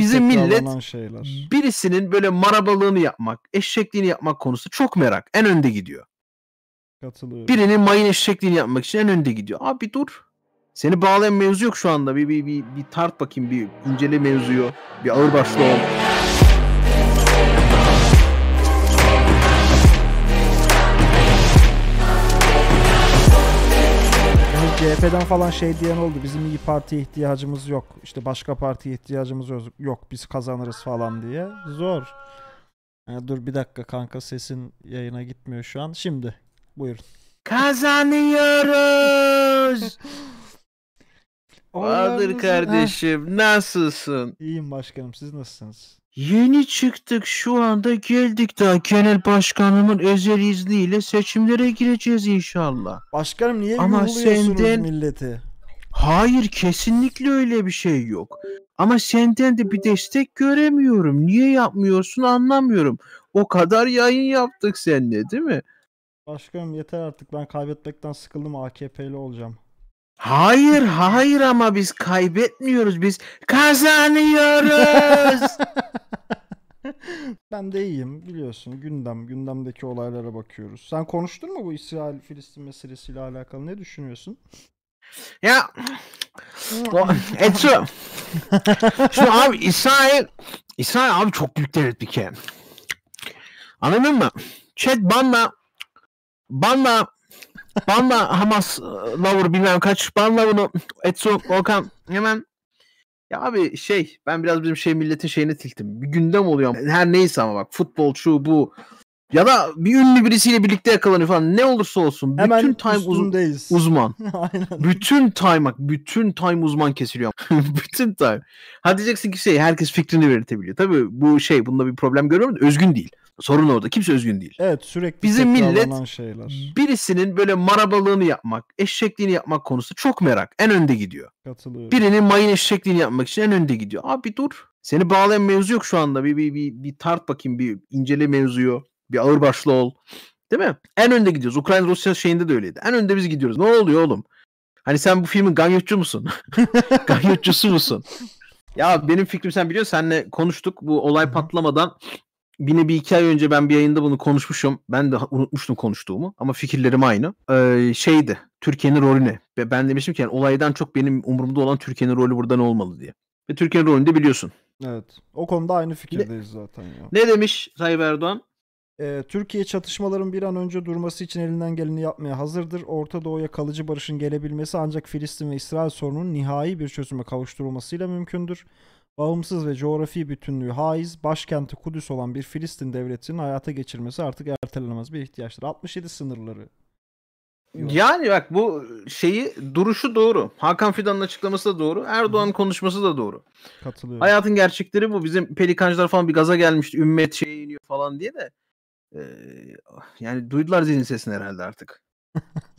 Bizim millet şeyler. birisinin böyle marabalığını yapmak, eşekliğini yapmak konusu çok merak. En önde gidiyor. Katılıyorum. Birinin mayın eşekliğini yapmak için en önde gidiyor. Abi dur. Seni bağlayan mevzu yok şu anda. Bir, bir, bir, bir tart bakayım bir günceli mevzuyu. Bir ağır başlı ol. CHP'den falan şey diyen oldu. Bizim iyi parti ihtiyacımız yok. İşte başka parti ihtiyacımız yok. Biz kazanırız falan diye. Zor. Yani dur bir dakika kanka sesin yayına gitmiyor şu an. Şimdi buyurun. Kazanıyoruz. Vardır kardeşim. Nasılsın? İyiyim başkanım. Siz nasılsınız? Yeni çıktık şu anda geldik daha genel başkanımın özel izniyle seçimlere gireceğiz inşallah. Başkanım niye Ama senden... milleti? Hayır kesinlikle öyle bir şey yok. Ama senden de bir destek göremiyorum. Niye yapmıyorsun anlamıyorum. O kadar yayın yaptık seninle değil mi? Başkanım yeter artık ben kaybetmekten sıkıldım AKP'li olacağım. Hayır hayır ama biz kaybetmiyoruz biz kazanıyoruz. ben de iyiyim biliyorsun gündem gündemdeki olaylara bakıyoruz. Sen konuştun mu bu İsrail Filistin meselesiyle alakalı ne düşünüyorsun? Ya Etsu şu abi İsrail İsrail abi çok büyük devlet bir kere. Anladın mı? Chat bana bana Banla Hamas e, Lover bilmem kaç. Banla bunu Etsu Volkan hemen ya abi şey ben biraz bizim şey milletin şeyine tiltim. Bir gündem oluyor. Her neyse ama bak futbol şu bu. Ya da bir ünlü birisiyle birlikte yakalanıyor falan. Ne olursa olsun. Hemen bütün time uzundayız. Uz- uzman. Aynen. Bütün time bak. Bütün time uzman kesiliyor. bütün time. Ha diyeceksin ki şey herkes fikrini belirtebiliyor. Tabii bu şey bunda bir problem görüyorum da özgün değil. Sorun orada. Kimse özgün değil. Evet sürekli Bizim millet şeyler. birisinin böyle marabalığını yapmak, eşekliğini yapmak konusu çok merak. En önde gidiyor. Katılıyor. Birinin mayın eşekliğini yapmak için en önde gidiyor. Abi dur. Seni bağlayan mevzu yok şu anda. Bir, bir, bir, bir tart bakayım bir incele mevzuyu. Bir ağır başlı ol. Değil mi? En önde gidiyoruz. Ukrayna Rusya şeyinde de öyleydi. En önde biz gidiyoruz. Ne oluyor oğlum? Hani sen bu filmin ganyotçu musun? Ganyotçusu musun? Ya benim fikrim sen biliyorsun senle konuştuk bu olay patlamadan yine bir iki ay önce ben bir yayında bunu konuşmuşum. Ben de unutmuştum konuştuğumu ama fikirlerim aynı. Ee, şeydi Türkiye'nin rolü ne? ben demişim ki yani olaydan çok benim umurumda olan Türkiye'nin rolü burada ne olmalı diye. Ve Türkiye'nin rolünü de biliyorsun. Evet. O konuda aynı fikirdeyiz ne, zaten ya. Ne demiş Tayyip Erdoğan? Ee, Türkiye çatışmaların bir an önce durması için elinden geleni yapmaya hazırdır. Orta Doğu'ya kalıcı barışın gelebilmesi ancak Filistin ve İsrail sorununun nihai bir çözüme kavuşturulmasıyla mümkündür. Bağımsız ve coğrafi bütünlüğü haiz, başkenti Kudüs olan bir Filistin devletinin hayata geçirmesi artık ertelenemez bir ihtiyaçtır. 67 sınırları. Yani bak bu şeyi duruşu doğru. Hakan Fidan'ın açıklaması da doğru. Erdoğan'ın konuşması da doğru. Katılıyorum. Hayatın gerçekleri bu. Bizim pelikancılar falan bir gaza gelmişti. Ümmet şey iniyor falan diye de. Ee, yani duydular zilin sesini herhalde artık.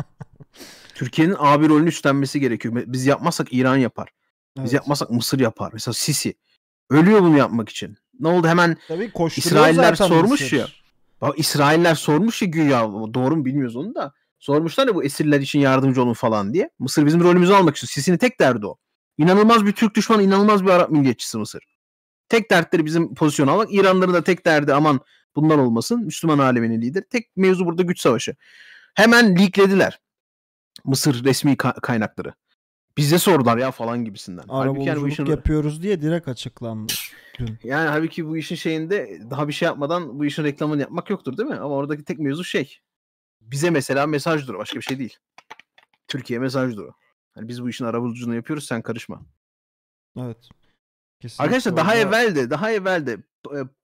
Türkiye'nin abi rolünü üstlenmesi gerekiyor. Biz yapmazsak İran yapar. Biz evet. yapmasak Mısır yapar. Mesela Sisi. Ölüyor bunu yapmak için. Ne oldu hemen Tabii İsrailler sormuş Mısır. ya. Bak İsrailler sormuş ya güya doğru mu bilmiyoruz onu da. Sormuşlar ya bu esirler için yardımcı olun falan diye. Mısır bizim rolümüzü almak için. Sisi'nin tek derdi o. İnanılmaz bir Türk düşmanı, inanılmaz bir Arap milliyetçisi Mısır. Tek dertleri bizim pozisyon almak. İranların da tek derdi aman bunlar olmasın. Müslüman aleminin lideri. Tek mevzu burada güç savaşı. Hemen leaklediler. Mısır resmi kaynakları bize sordular ya falan gibisinden. Arabuluculuk yani işin... yapıyoruz diye direkt açıklandı. Dün. Yani halbuki bu işin şeyinde daha bir şey yapmadan bu işin reklamını yapmak yoktur değil mi? Ama oradaki tek mevzu şey. Bize mesela mesajdır, başka bir şey değil. Türkiye mesajdır. duru. Yani biz bu işin arabuluculuğunu yapıyoruz sen karışma. Evet. Kesinlikle Arkadaşlar orada... daha evvelde, daha evvelde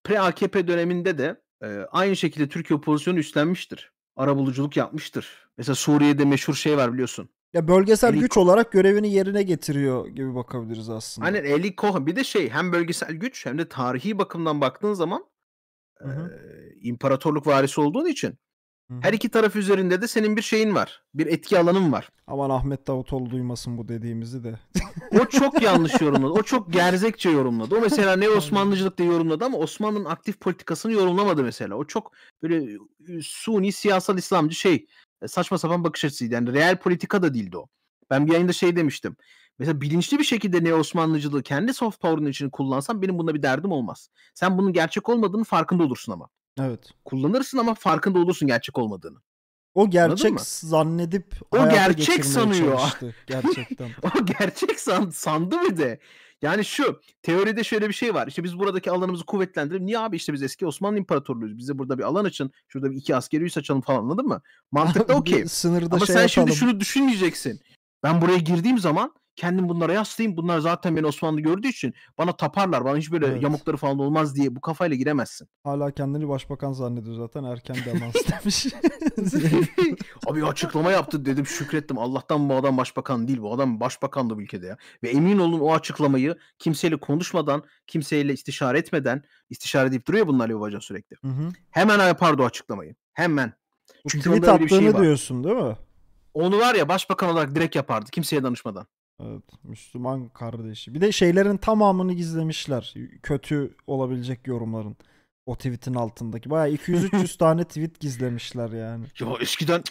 pre AKP döneminde de e, aynı şekilde Türkiye pozisyonu üstlenmiştir. Arabuluculuk yapmıştır. Mesela Suriye'de meşhur şey var biliyorsun. Ya bölgesel Eli... güç olarak görevini yerine getiriyor gibi bakabiliriz aslında. Hani Eli Cohen bir de şey hem bölgesel güç hem de tarihi bakımdan baktığın zaman e, imparatorluk varisi olduğun için Hı-hı. her iki taraf üzerinde de senin bir şeyin var. Bir etki alanın var. Aman Ahmet Davutoğlu duymasın bu dediğimizi de. o çok yanlış yorumladı. O çok gerzekçe yorumladı. O mesela ne Osmanlıcılık diye yorumladı ama Osmanlı'nın aktif politikasını yorumlamadı mesela. O çok böyle suni siyasal İslamcı şey e, saçma sapan bakış açısıydı. Yani real politika da değildi o. Ben bir yayında şey demiştim. Mesela bilinçli bir şekilde ne Osmanlıcılığı kendi soft power'ın için kullansam benim bunda bir derdim olmaz. Sen bunun gerçek olmadığını farkında olursun ama. Evet. Kullanırsın ama farkında olursun gerçek olmadığını. O gerçek zannedip o gerçek sanıyor. Çalıştı, gerçekten. o gerçek san, sandı bir de. Yani şu teoride şöyle bir şey var. İşte biz buradaki alanımızı kuvvetlendirelim. Niye abi işte biz eski Osmanlı İmparatorluğuyuz. Bize burada bir alan açın. Şurada bir iki askeri üs açalım falan anladın mı? Mantıkta okey. Ama şey sen yapalım. şimdi şunu düşünmeyeceksin. Ben buraya girdiğim zaman kendim bunlara yaslayayım. Bunlar zaten beni Osmanlı gördüğü için bana taparlar. Bana hiç böyle evet. yamukları falan olmaz diye bu kafayla giremezsin. Hala kendini başbakan zannediyor zaten. Erken demans demiş. Abi açıklama yaptı dedim şükrettim. Allah'tan bu adam başbakan değil. Bu adam başbakan bu ülkede ya. Ve emin olun o açıklamayı kimseyle konuşmadan, kimseyle istişare etmeden, istişare deyip duruyor bunlar Yobacan sürekli. Hı hı. Hemen yapardı o açıklamayı. Hemen. Çünkü tweet şey attığını şey var. diyorsun değil mi? Onu var ya başbakan olarak direkt yapardı kimseye danışmadan. Evet, Müslüman kardeşi. Bir de şeylerin tamamını gizlemişler. Kötü olabilecek yorumların. O tweet'in altındaki. Bayağı 200-300 tane tweet gizlemişler yani. Ya eskiden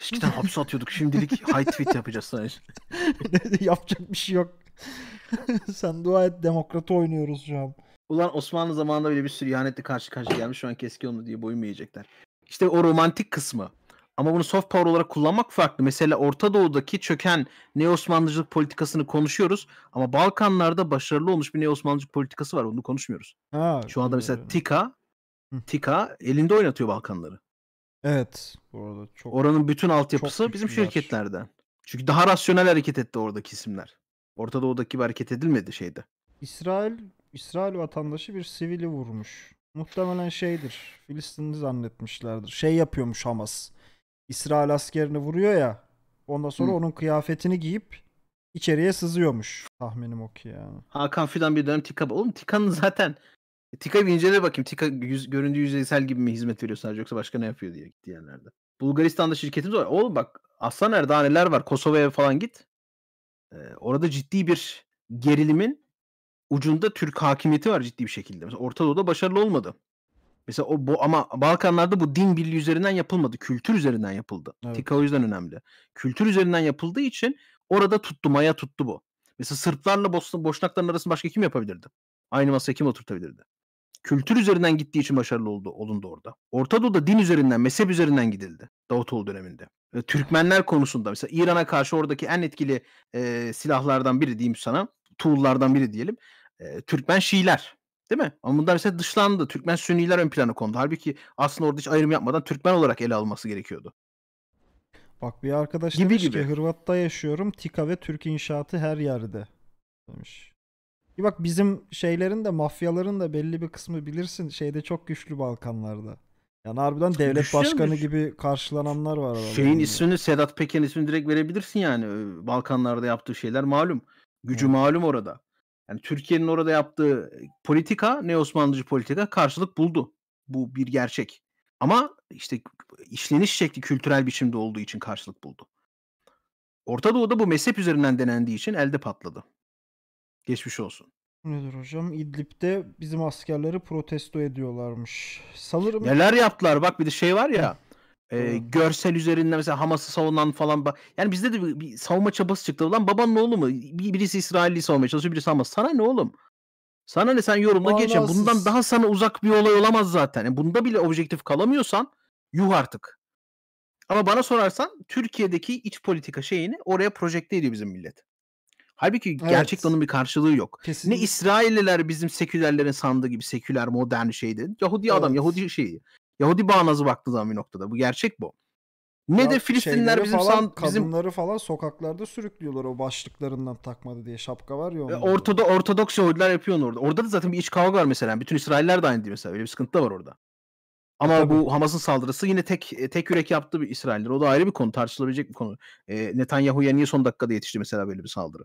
eskiden hapse atıyorduk. Şimdilik high tweet yapacağız sadece. Yapacak bir şey yok. Sen dua et demokrata oynuyoruz şu an. Ulan Osmanlı zamanında bile bir sürü ihanetle karşı karşıya gelmiş. Şu an keski onu diye boyun İşte o romantik kısmı. Ama bunu soft power olarak kullanmak farklı. Mesela Orta Doğu'daki çöken Neo-Osmanlıcılık politikasını konuşuyoruz. Ama Balkanlarda başarılı olmuş bir Neo-Osmanlıcılık politikası var. Onu konuşmuyoruz. Ha, Şu anda mesela TİKA TİKA elinde oynatıyor Balkanları. Evet. Bu arada çok Oranın bütün altyapısı çok bizim şirketlerden. Çünkü daha rasyonel hareket etti oradaki isimler. Orta Doğu'daki bir hareket edilmedi şeyde. İsrail İsrail vatandaşı bir sivili vurmuş. Muhtemelen şeydir. Filistinli zannetmişlerdir. Şey yapıyormuş Hamas. İsrail askerini vuruyor ya. Ondan sonra Hı. onun kıyafetini giyip içeriye sızıyormuş. Tahminim o ki yani. Hakan Fidan bir dönem Tika. Oğlum Tika'nın zaten Tika bir incele bakayım. Tika yüz, göründüğü yüzeysel gibi mi hizmet veriyor sadece yoksa başka ne yapıyor diye gitti yerlerde. Bulgaristan'da şirketimiz var. Oğlum bak Aslan daha neler var. Kosova'ya falan git. Ee, orada ciddi bir gerilimin ucunda Türk hakimiyeti var ciddi bir şekilde. Mesela Orta Doğu'da başarılı olmadı. Mesela o bu ama Balkanlarda bu din birliği üzerinden yapılmadı. Kültür üzerinden yapıldı. Evet. Tika o yüzden önemli. Kültür üzerinden yapıldığı için orada tuttu. Maya tuttu bu. Mesela Sırplarla Bosna, Boşnakların arasını başka kim yapabilirdi? Aynı masaya kim oturtabilirdi? Kültür üzerinden gittiği için başarılı oldu, olundu orada. Orta Doğu'da din üzerinden, mezhep üzerinden gidildi Davutoğlu döneminde. E, Türkmenler konusunda mesela İran'a karşı oradaki en etkili e, silahlardan biri diyeyim sana, tuğullardan biri diyelim. E, Türkmen Şiiler. Değil mi? Ama bunlar mesela dışlandı. Türkmen Sünniler ön plana kondu. Halbuki aslında orada hiç ayrım yapmadan Türkmen olarak ele alması gerekiyordu. Bak bir arkadaş gibi demiş gibi. ki Hırvat'ta yaşıyorum. Tika ve Türk inşaatı her yerde demiş. Bir bak bizim şeylerin de mafyaların da belli bir kısmı bilirsin şeyde çok güçlü Balkanlarda. Yani harbiden devlet Güçlü başkanı mi? gibi karşılananlar var. Şeyin yani. ismini Sedat Peker'in ismini direkt verebilirsin yani. Ee, Balkanlarda yaptığı şeyler malum. Gücü hmm. malum orada yani Türkiye'nin orada yaptığı politika, ne Osmanlıcı politika karşılık buldu. Bu bir gerçek. Ama işte işleniş şekli kültürel biçimde olduğu için karşılık buldu. Orta Doğu'da bu mezhep üzerinden denendiği için elde patladı. Geçmiş olsun. Nedir hocam? İdlib'de bizim askerleri protesto ediyorlarmış. Sanırım... Neler yaptılar? Bak bir de şey var ya. E, görsel üzerinde mesela Hamas'ı savunan falan. Yani bizde de bir, bir savunma çabası çıktı. Lan babanın oğlu mu? Bir, birisi İsrailli savunmaya çalışıyor, birisi Hamas. Sana ne oğlum? Sana ne sen yorumla geç. Bundan daha sana uzak bir olay olamaz zaten. Yani bunda bile objektif kalamıyorsan yuh artık. Ama bana sorarsan Türkiye'deki iç politika şeyini oraya projekte ediyor bizim millet. Halbuki evet. gerçekten onun bir karşılığı yok. Kesinlikle. Ne İsrailliler bizim sekülerlerin sandığı gibi seküler modern şeydi. Yahudi evet. adam Yahudi şeyi. Yahudi bağnazı baktığı zaman bir noktada. Bu gerçek bu. Ne ya de Filistinler bizim falan, san, bizim kadınları falan sokaklarda sürüklüyorlar o başlıklarından takmadı diye şapka var ya. Onlarda. Ortada ortodoks Yahudiler yapıyor orada. Orada da zaten bir iç kavga var mesela. Bütün İsrailler de aynı değil mesela. Öyle bir sıkıntı da var orada. Ama Tabii. bu Hamas'ın saldırısı yine tek e, tek yürek yaptı bir İsrailler. O da ayrı bir konu, tartışılabilecek bir konu. E, Netanyahu'ya niye son dakikada yetişti mesela böyle bir saldırı?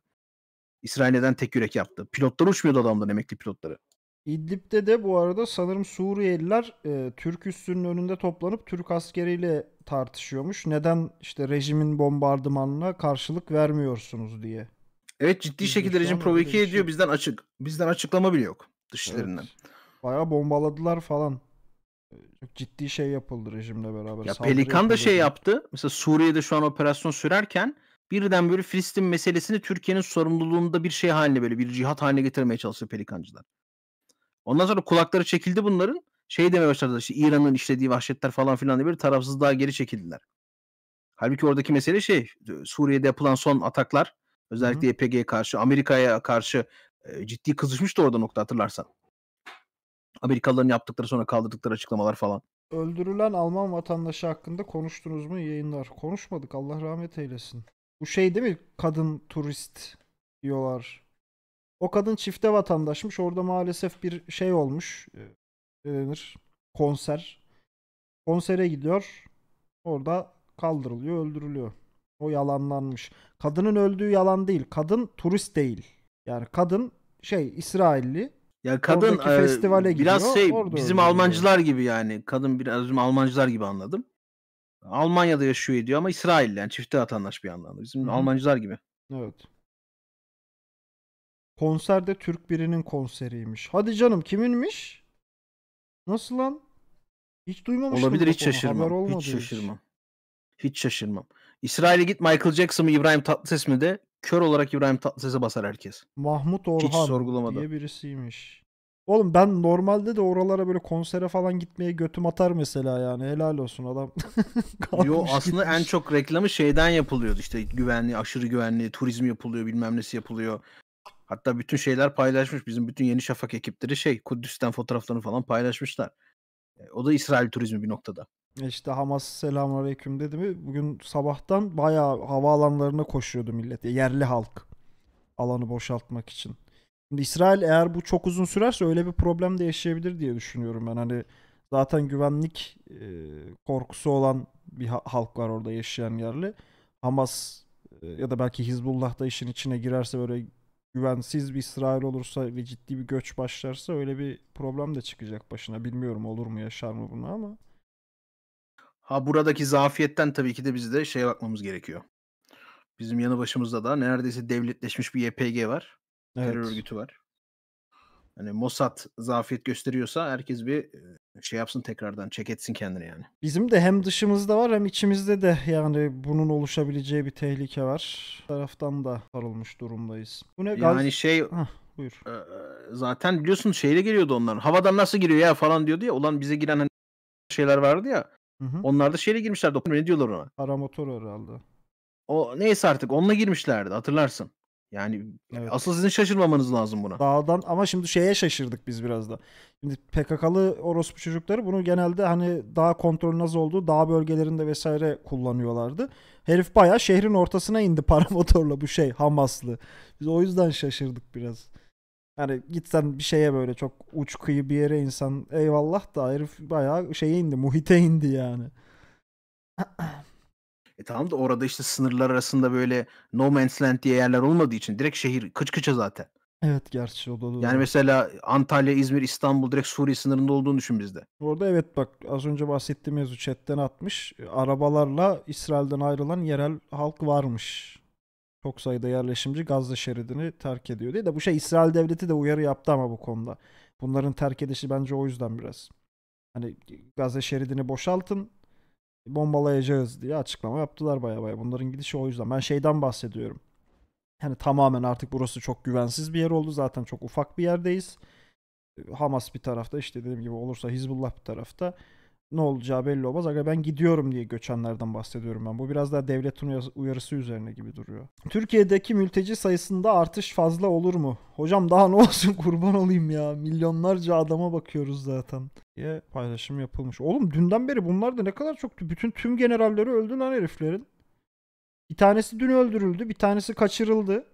İsrail neden tek yürek yaptı? Pilotlar uçmuyordu adamların emekli pilotları. İdlib'de de bu arada sanırım Suriyeliler e, Türk üssünün önünde toplanıp Türk askeriyle tartışıyormuş. Neden işte rejimin bombardımanına karşılık vermiyorsunuz diye. Evet ciddi Biz şekilde rejim provoke şey. ediyor bizden açık. Bizden açıklama bile yok dışlarından. Evet. Bayağı bombaladılar falan. E, çok ciddi şey yapıldı rejimle beraber. Ya Saldırı Pelikan da şey yaptı. Mesela Suriye'de şu an operasyon sürerken birden böyle Filistin meselesini Türkiye'nin sorumluluğunda bir şey haline böyle bir cihat haline getirmeye çalışıyor Pelikancılar. Ondan sonra kulakları çekildi bunların. Şey demeye başladılar işte İran'ın işlediği vahşetler falan filan diye bir daha geri çekildiler. Halbuki oradaki mesele şey Suriye'de yapılan son ataklar özellikle YPG'ye karşı Amerika'ya karşı e, ciddi kızışmıştı orada nokta hatırlarsan. Amerikalıların yaptıkları sonra kaldırdıkları açıklamalar falan. Öldürülen Alman vatandaşı hakkında konuştunuz mu yayınlar? Konuşmadık Allah rahmet eylesin. Bu şey değil mi? Kadın turist diyorlar. O kadın çifte vatandaşmış. Orada maalesef bir şey olmuş. Ee, ne denir? Konser. Konsere gidiyor. Orada kaldırılıyor, öldürülüyor. O yalanlanmış. Kadının öldüğü yalan değil. Kadın turist değil. Yani kadın şey İsrailli. Ya kadın Oradaki e, festivale biraz gidiyor, şey bizim öldürüyor. Almancılar gibi yani. Kadın biraz bizim Almancılar gibi anladım. Almanya'da yaşıyor diyor ama İsrailli yani çifte vatandaş bir anlamda. Bizim Hı-hı. Almancılar gibi. Evet. Konserde Türk birinin konseriymiş. Hadi canım kiminmiş? Nasıl lan? Hiç duymamıştım. Olabilir hiç şaşırmam. Hiç şaşırmam. Hiç. hiç şaşırmam. İsrail'e git Michael Jackson mı İbrahim Tatlıses mi de kör olarak İbrahim Tatlıses'e basar herkes. Mahmut Orhan hiç sorgulamadı. diye birisiymiş. Oğlum ben normalde de oralara böyle konsere falan gitmeye götüm atar mesela yani. Helal olsun adam. Yo aslında gitmiş. en çok reklamı şeyden yapılıyordu işte güvenli, aşırı güvenli, turizm yapılıyor, bilmem nesi yapılıyor. Hatta bütün şeyler paylaşmış. Bizim bütün Yeni Şafak ekipleri şey Kudüs'ten fotoğraflarını falan paylaşmışlar. E, o da İsrail turizmi bir noktada. E, işte Hamas aleyküm dedi mi? Bugün sabahtan bayağı havaalanlarına koşuyordu millet. Yerli halk alanı boşaltmak için. Şimdi İsrail eğer bu çok uzun sürerse öyle bir problem de yaşayabilir diye düşünüyorum ben. Hani zaten güvenlik e, korkusu olan bir ha- halk var orada yaşayan yerli. Hamas e, ya da belki Hizbullah da işin içine girerse böyle güvensiz bir İsrail olursa ve ciddi bir göç başlarsa öyle bir problem de çıkacak başına. Bilmiyorum olur mu yaşar mı bunu ama. Ha buradaki zafiyetten tabii ki de biz de şeye bakmamız gerekiyor. Bizim yanı başımızda da neredeyse devletleşmiş bir YPG var. Evet. Terör örgütü var hani Mossad zafiyet gösteriyorsa herkes bir şey yapsın tekrardan çek etsin kendini yani. Bizim de hem dışımızda var hem içimizde de yani bunun oluşabileceği bir tehlike var. Bu taraftan da sarılmış durumdayız. Bu ne gaz... Yani şey Hah. Buyur. zaten biliyorsun şeyle geliyordu onların. Havadan nasıl giriyor ya falan diyordu ya. Ulan bize giren hani, şeyler vardı ya. Hı hı. Onlar da şeyle girmişlerdi. Ne diyorlar ona? Paramotor herhalde. O neyse artık onunla girmişlerdi hatırlarsın. Yani evet. asıl sizin şaşırmamanız lazım buna. Dağdan ama şimdi şeye şaşırdık biz biraz da. Şimdi PKK'lı orospu çocukları bunu genelde hani dağ kontrolü nasıl olduğu dağ bölgelerinde vesaire kullanıyorlardı. Herif baya şehrin ortasına indi paramotorla bu şey Hamaslı. Biz o yüzden şaşırdık biraz. Yani gitsen bir şeye böyle çok uç kıyı bir yere insan eyvallah da herif bayağı şeye indi muhite indi yani. E tamam da orada işte sınırlar arasında böyle no man's land diye yerler olmadığı için direkt şehir kıç kıça zaten. Evet gerçi o da doğru. Yani mesela Antalya, İzmir, İstanbul direkt Suriye sınırında olduğunu düşün bizde. Orada evet bak az önce bahsettiğim mevzu chatten atmış. E, arabalarla İsrail'den ayrılan yerel halk varmış. Çok sayıda yerleşimci Gazze şeridini terk ediyor diye de bu şey İsrail devleti de uyarı yaptı ama bu konuda. Bunların terk edişi bence o yüzden biraz. Hani Gazze şeridini boşaltın bombalayacağız diye açıklama yaptılar baya baya. Bunların gidişi o yüzden. Ben şeyden bahsediyorum. Yani tamamen artık burası çok güvensiz bir yer oldu. Zaten çok ufak bir yerdeyiz. Hamas bir tarafta işte dediğim gibi olursa Hizbullah bir tarafta ne olacağı belli olmaz. Aga ben gidiyorum diye göçenlerden bahsediyorum ben. Bu biraz daha devletin uyarısı üzerine gibi duruyor. Türkiye'deki mülteci sayısında artış fazla olur mu? Hocam daha ne olsun kurban olayım ya. Milyonlarca adama bakıyoruz zaten diye paylaşım yapılmış. Oğlum dünden beri bunlar da ne kadar çok Bütün tüm generalleri öldü lan heriflerin. Bir tanesi dün öldürüldü. Bir tanesi kaçırıldı.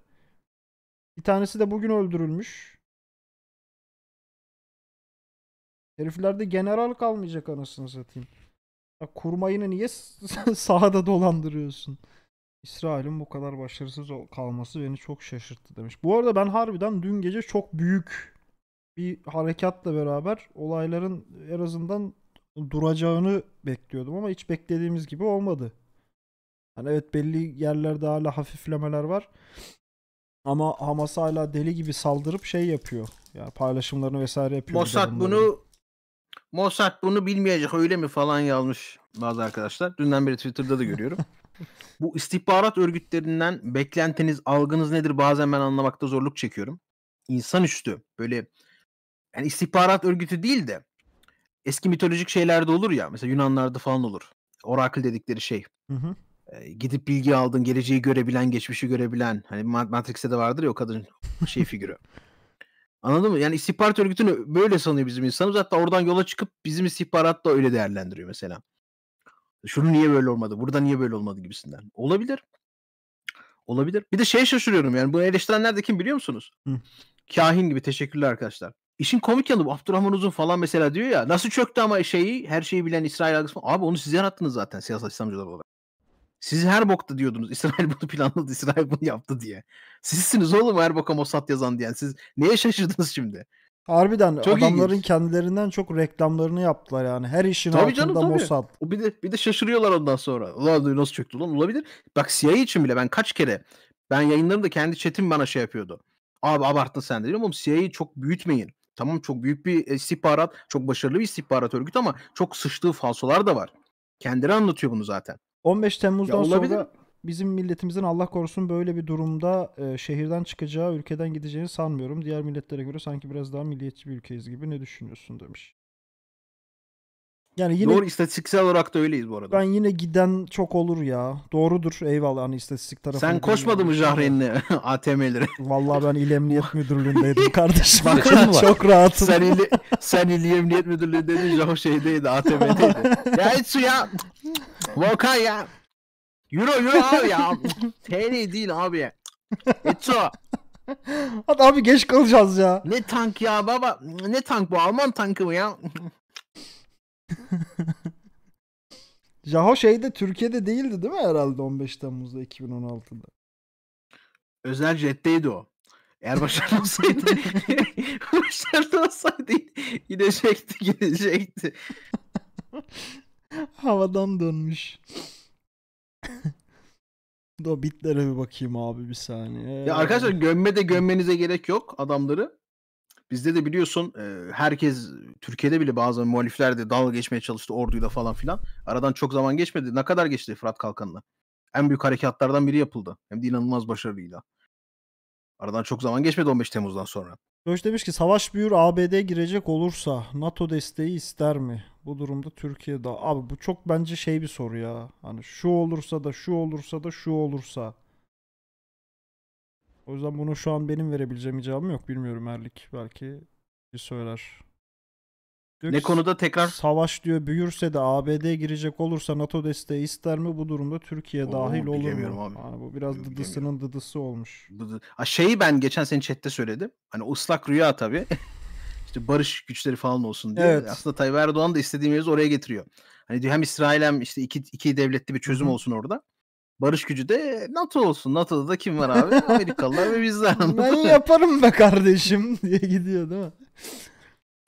Bir tanesi de bugün öldürülmüş. Heriflerde general kalmayacak anasını satayım. Ya kurmayını niye sahada dolandırıyorsun? İsrail'in bu kadar başarısız kalması beni çok şaşırttı demiş. Bu arada ben harbiden dün gece çok büyük bir harekatla beraber olayların en azından duracağını bekliyordum ama hiç beklediğimiz gibi olmadı. Yani evet belli yerlerde hala hafiflemeler var. Ama Hamas hala deli gibi saldırıp şey yapıyor. Yani paylaşımlarını vesaire yapıyor. Mossad bunu Mozart bunu bilmeyecek öyle mi falan yazmış bazı arkadaşlar. Dünden beri Twitter'da da görüyorum. Bu istihbarat örgütlerinden beklentiniz, algınız nedir bazen ben anlamakta zorluk çekiyorum. İnsanüstü böyle yani istihbarat örgütü değil de eski mitolojik şeylerde olur ya mesela Yunanlarda falan olur. Oracle dedikleri şey. Hı hı. Ee, gidip bilgi aldın, geleceği görebilen, geçmişi görebilen. Hani Matrix'te de vardır ya o kadın şey figürü. Anladın mı? Yani istihbarat örgütünü böyle sanıyor bizim insanımız. Hatta oradan yola çıkıp bizim istihbarat da öyle değerlendiriyor mesela. Şunu niye böyle olmadı? Burada niye böyle olmadı gibisinden. Olabilir. Olabilir. Bir de şeye şaşırıyorum yani. Bu eleştirenler de kim biliyor musunuz? Hı. Kahin gibi. Teşekkürler arkadaşlar. İşin komik yanı bu. Abdurrahman Uzun falan mesela diyor ya. Nasıl çöktü ama şeyi, her şeyi bilen İsrail algısı. Abi onu siz yarattınız zaten siyasal İslamcılar olarak. Siz her bokta diyordunuz. İsrail bunu planladı, İsrail bunu yaptı diye. Sizsiniz oğlum her boka Mossad yazan diyen. Siz neye şaşırdınız şimdi? Harbiden çok adamların ilginç. kendilerinden çok reklamlarını yaptılar yani. Her işin tabii altında canım, tabii. O bir de bir de şaşırıyorlar ondan sonra. Ulan nasıl çöktü lan olabilir. Bak CIA için bile ben kaç kere ben yayınlarımda kendi chatim bana şey yapıyordu. Abi abarttın sen de diyorum oğlum CIA'yı çok büyütmeyin. Tamam çok büyük bir istihbarat, çok başarılı bir istihbarat örgütü ama çok sıçtığı falsolar da var. Kendileri anlatıyor bunu zaten. 15 Temmuz'dan sonra bizim milletimizin Allah korusun böyle bir durumda e, şehirden çıkacağı, ülkeden gideceğini sanmıyorum. Diğer milletlere göre sanki biraz daha milliyetçi bir ülkeyiz gibi ne düşünüyorsun demiş. Yani yine Doğru istatistiksel olarak da öyleyiz bu arada. Ben yine giden çok olur ya. Doğrudur. Eyvallah hani istatistik tarafı. Sen koşmadın mı Jahreyn'le ATM'lere? Vallahi ben İl Emniyet Müdürlüğü'ndeydim kardeşim. Bakın çok rahatım. Sen İl, sen İl Emniyet Müdürlüğü'ndeydin, Jaho şeydeydi, ATM'deydi. ya hiç su ya. Volkan ya. Euro euro abi ya. TL değil abi. eto, Hadi abi geç kalacağız ya. Ne tank ya baba. Ne tank bu Alman tankı mı ya? Jaho şeyde Türkiye'de değildi değil mi herhalde 15 Temmuz'da 2016'da? Özel jetteydi o. Eğer başarılı olsaydı başarılı olsaydı gidecekti gidecekti. Havadan dönmüş. Do bitlere bir bakayım abi bir saniye. Ya arkadaşlar gömme de gömmenize gerek yok adamları. Bizde de biliyorsun e, herkes Türkiye'de bile bazen muhalifler de dalga geçmeye çalıştı orduyla falan filan. Aradan çok zaman geçmedi. Ne kadar geçti Fırat Kalkanı'na? En büyük harekatlardan biri yapıldı. Hem de inanılmaz başarıyla. Aradan çok zaman geçmedi 15 Temmuz'dan sonra. Göç demiş ki savaş büyür ABD girecek olursa NATO desteği ister mi? Bu durumda Türkiye'de abi bu çok bence şey bir soru ya. Hani şu olursa da şu olursa da şu olursa. O yüzden bunu şu an benim verebileceğim cevabım yok. Bilmiyorum Erlik belki bir söyler. Gök, ne konuda tekrar? Savaş diyor büyürse de ABD girecek olursa NATO desteği ister mi bu durumda Türkiye Oo, dahil olur mu? Abi. Aa, bu biraz bilemiyorum. dıdısının dıdısı olmuş. Dıdı. A, şeyi ben geçen senin chatte söyledim. Hani ıslak rüya tabii. İşte barış güçleri falan olsun diye. Evet. Aslında Tayyip Erdoğan da istediğimiz oraya getiriyor. Hani diyor hem İsrail hem işte iki, iki devletli bir çözüm hı olsun orada. Barış gücü de NATO olsun. NATO'da da kim var abi? Amerikalılar ve bizler. ben yaparım be kardeşim diye gidiyor değil mi?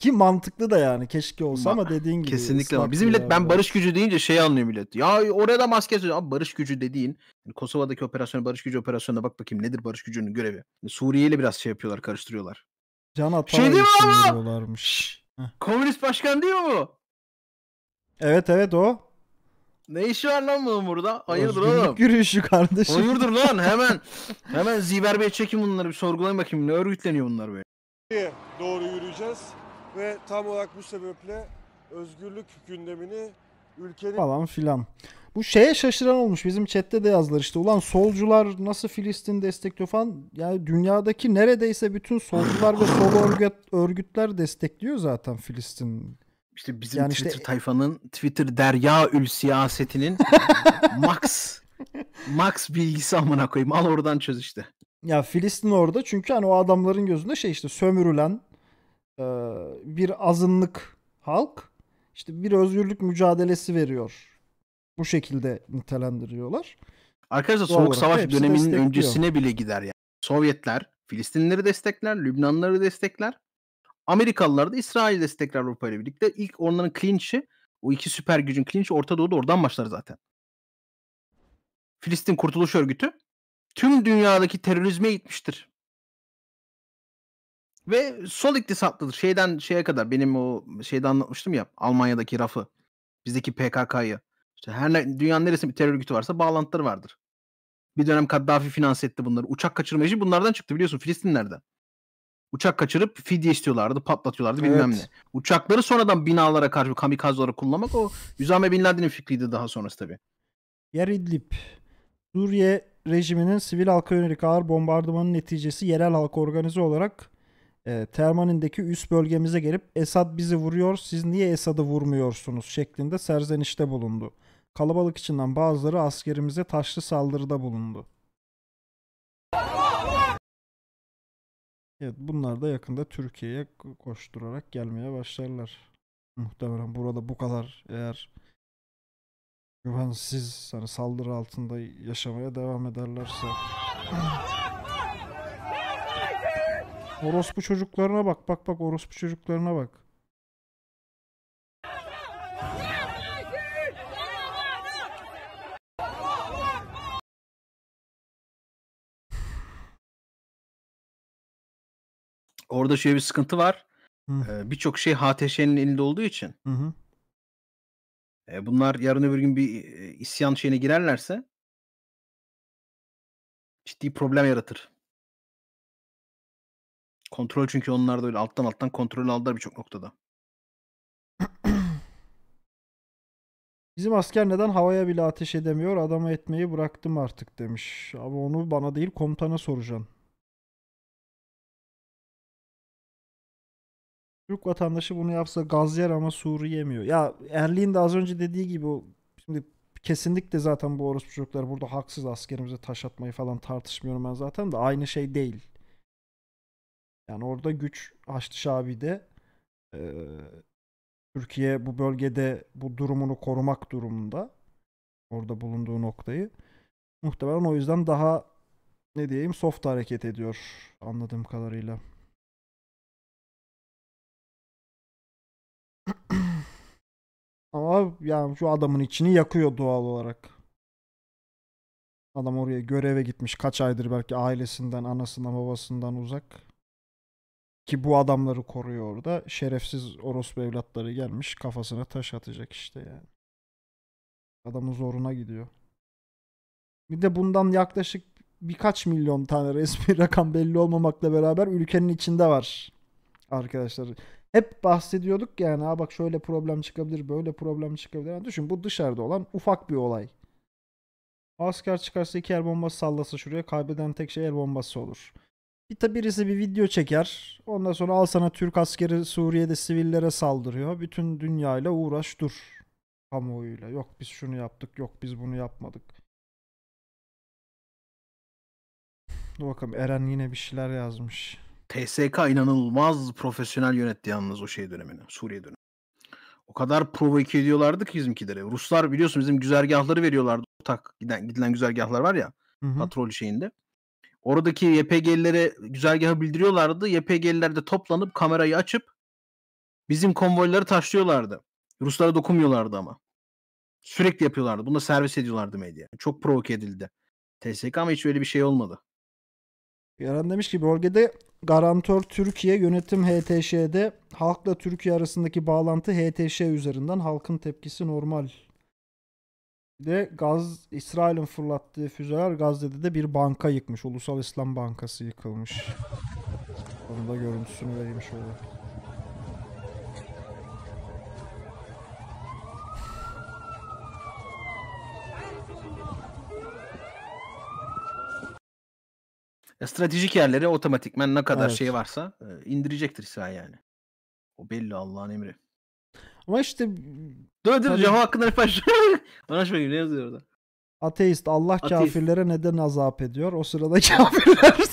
Ki mantıklı da yani keşke olsa ama dediğin gibi. Kesinlikle. ama Bizim millet ben barış gücü deyince şey anlıyor millet. Ya oraya da maske söylüyor. Abi barış gücü dediğin yani Kosova'daki operasyona barış gücü operasyonuna bak bakayım nedir barış gücünün görevi. Yani Suriye ile biraz şey yapıyorlar karıştırıyorlar. Can Atalay şey değil mi Komünist başkan değil mi bu? Evet evet o. Ne işi var lan bunun burada? Hayırdır Özgürlük oğlum? yürüyüşü kardeşim. Hayırdır lan hemen. hemen Ziver Bey çekin bunları bir sorgulayın bakayım. Ne örgütleniyor bunlar böyle? Doğru yürüyeceğiz. Ve tam olarak bu sebeple özgürlük gündemini ülkenin... Falan filan. Bu şeye şaşıran olmuş. Bizim chatte de yazdılar işte. Ulan solcular nasıl Filistin destekliyor falan. Yani dünyadaki neredeyse bütün solcular ve sol örgüt, örgütler destekliyor zaten Filistin. İşte bizim yani Twitter işte... tayfanın Twitter derya ül siyasetinin max max bilgisi amına koyayım. Al oradan çöz işte. Ya Filistin orada çünkü hani o adamların gözünde şey işte sömürülen, ee, bir azınlık halk işte bir özgürlük mücadelesi veriyor. Bu şekilde nitelendiriyorlar. Arkadaşlar Doğal Soğuk Savaş döneminin öncesine bile gider yani. Sovyetler Filistinleri destekler, Lübnanları destekler. Amerikalılar da İsrail destekler Avrupa ile birlikte. İlk onların clinch'i o iki süper gücün clinch'i Orta Doğu'da oradan başlar zaten. Filistin Kurtuluş Örgütü tüm dünyadaki terörizme gitmiştir. Ve sol iktisatlıdır. Şeyden şeye kadar benim o şeyde anlatmıştım ya Almanya'daki rafı. Bizdeki PKK'yı. İşte her ne, dünyanın neresinde bir terör örgütü varsa bağlantıları vardır. Bir dönem Kaddafi finanse etti bunları. Uçak kaçırma işi bunlardan çıktı biliyorsun Filistinlerden. Uçak kaçırıp fidye istiyorlardı, patlatıyorlardı evet. ne. Uçakları sonradan binalara karşı kamikazlara kullanmak o Yüzame Bin Laden'in fikriydi daha sonrası tabii. Yer İdlib. Suriye rejiminin sivil halka yönelik ağır bombardımanın neticesi yerel halka organize olarak e, Termanin'deki üst bölgemize gelip Esad bizi vuruyor siz niye Esad'ı vurmuyorsunuz şeklinde serzenişte bulundu. Kalabalık içinden bazıları askerimize taşlı saldırıda bulundu. Evet bunlar da yakında Türkiye'ye koşturarak gelmeye başlarlar. Muhtemelen burada bu kadar eğer güvensiz hani saldırı altında yaşamaya devam ederlerse. Orospu çocuklarına bak. Bak bak orospu çocuklarına bak. Orada şöyle bir sıkıntı var. Ee, Birçok şey HTŞ'nin elinde olduğu için. Hı hı. E, bunlar yarın öbür gün bir e, isyan şeyine girerlerse ciddi problem yaratır. Kontrol çünkü onlar da öyle alttan alttan kontrol aldılar birçok noktada. Bizim asker neden havaya bile ateş edemiyor? Adama etmeyi bıraktım artık demiş. Ama onu bana değil komutana soracaksın. Türk vatandaşı bunu yapsa gaz yer ama Suriye yemiyor. Ya Erli'nin de az önce dediği gibi şimdi kesinlikle zaten bu orospu çocuklar burada haksız askerimize taş atmayı falan tartışmıyorum ben zaten de aynı şey değil. Yani orada güç Haçlı Şabi'de e, ee, Türkiye bu bölgede bu durumunu korumak durumunda. Orada bulunduğu noktayı. Muhtemelen o yüzden daha ne diyeyim soft hareket ediyor anladığım kadarıyla. Ama yani şu adamın içini yakıyor doğal olarak. Adam oraya göreve gitmiş kaç aydır belki ailesinden, anasından, babasından uzak. Ki bu adamları koruyor orada. Şerefsiz orospu evlatları gelmiş kafasına taş atacak işte yani. Adamın zoruna gidiyor. Bir de bundan yaklaşık birkaç milyon tane resmi rakam belli olmamakla beraber ülkenin içinde var arkadaşlar. Hep bahsediyorduk yani ha bak şöyle problem çıkabilir, böyle problem çıkabilir. Yani düşün bu dışarıda olan ufak bir olay. Asker çıkarsa iki el bombası sallasa şuraya kaybeden tek şey el bombası olur. Bir tabi birisi bir video çeker. Ondan sonra al sana Türk askeri Suriye'de sivillere saldırıyor. Bütün dünyayla uğraş dur. Kamuoyuyla. Yok biz şunu yaptık. Yok biz bunu yapmadık. Dur bakalım Eren yine bir şeyler yazmış. TSK inanılmaz profesyonel yönetti yalnız o şey dönemini. Suriye dönemi. O kadar provoke ediyorlardı ki bizimkileri. Ruslar biliyorsun bizim güzergahları veriyorlardı. Ortak giden, gidilen güzergahlar var ya. Hı hı. Patrol şeyinde oradaki YPG'lilere güzergahı bildiriyorlardı. YPG'liler de toplanıp kamerayı açıp bizim konvoyları taşlıyorlardı. Ruslara dokunmuyorlardı ama. Sürekli yapıyorlardı. Bunu da servis ediyorlardı medya. Çok provoke edildi. TSK ama hiç öyle bir şey olmadı. Yaran demiş ki bölgede garantör Türkiye yönetim HTŞ'de halkla Türkiye arasındaki bağlantı HTŞ üzerinden halkın tepkisi normal de Gaz İsrail'in fırlattığı füzeler Gazze'de de bir banka yıkmış. Ulusal İslam Bankası yıkılmış. Onun da görüntüsünü vereyim şöyle. Stratejik yerlere otomatikmen ne kadar evet. şey varsa e, indirecektir İsrail yani. O belli Allah'ın emri. Ama işte... Dur dur Cema hakkında bir baş... Anlaşmayayım ne yazıyor orada? Ateist Allah Ateist. kafirlere neden azap ediyor? O sırada kafirler...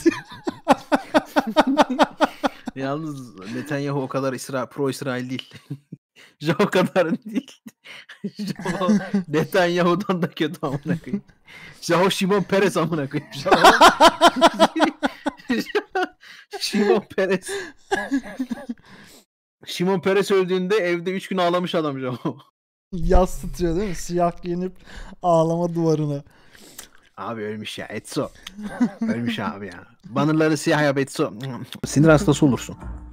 Yalnız Netanyahu o kadar İsra, pro İsrail değil. Jao kadar değil. Jao Netanyahu'dan da kötü amına koyayım. Jao Şimon Perez amına koyayım. Jao Şimon Peres Şimon Perez öldüğünde evde 3 gün ağlamış adam. Yaz tutuyor değil mi? Siyah giyinip ağlama duvarına. Abi ölmüş ya Etso. ölmüş abi ya. Banırları siyah yap Etso. Sinir hastası olursun.